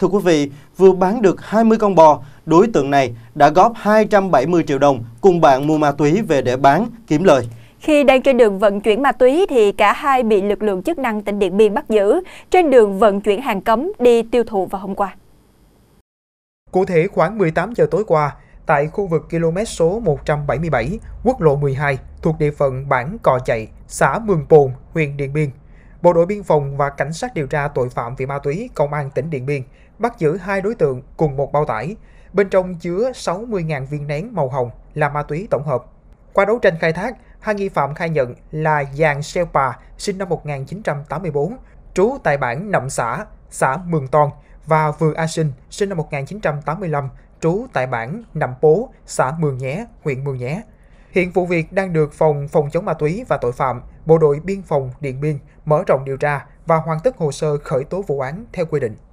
Thưa quý vị, vừa bán được 20 con bò, đối tượng này đã góp 270 triệu đồng cùng bạn mua ma túy về để bán, kiếm lời. Khi đang trên đường vận chuyển ma túy thì cả hai bị lực lượng chức năng tỉnh Điện Biên bắt giữ trên đường vận chuyển hàng cấm đi tiêu thụ vào hôm qua. Cụ thể khoảng 18 giờ tối qua, tại khu vực km số 177, quốc lộ 12 thuộc địa phận bản Cò Chạy, xã Mường Pồn, huyện Điện Biên, Bộ đội biên phòng và cảnh sát điều tra tội phạm về ma túy Công an tỉnh Điện Biên bắt giữ hai đối tượng cùng một bao tải, bên trong chứa 60.000 viên nén màu hồng là ma túy tổng hợp. Qua đấu tranh khai thác, hai nghi phạm khai nhận là Giàng Xeo Pà sinh năm 1984, trú tại bản Nậm xã, xã Mường Toàn và Vừa A Sinh, sinh năm 1985, trú tại bản Nậm Pố, xã Mường Nhé, huyện Mường Nhé. Hiện vụ việc đang được Phòng Phòng chống ma túy và tội phạm, Bộ đội Biên phòng Điện Biên mở rộng điều tra và hoàn tất hồ sơ khởi tố vụ án theo quy định.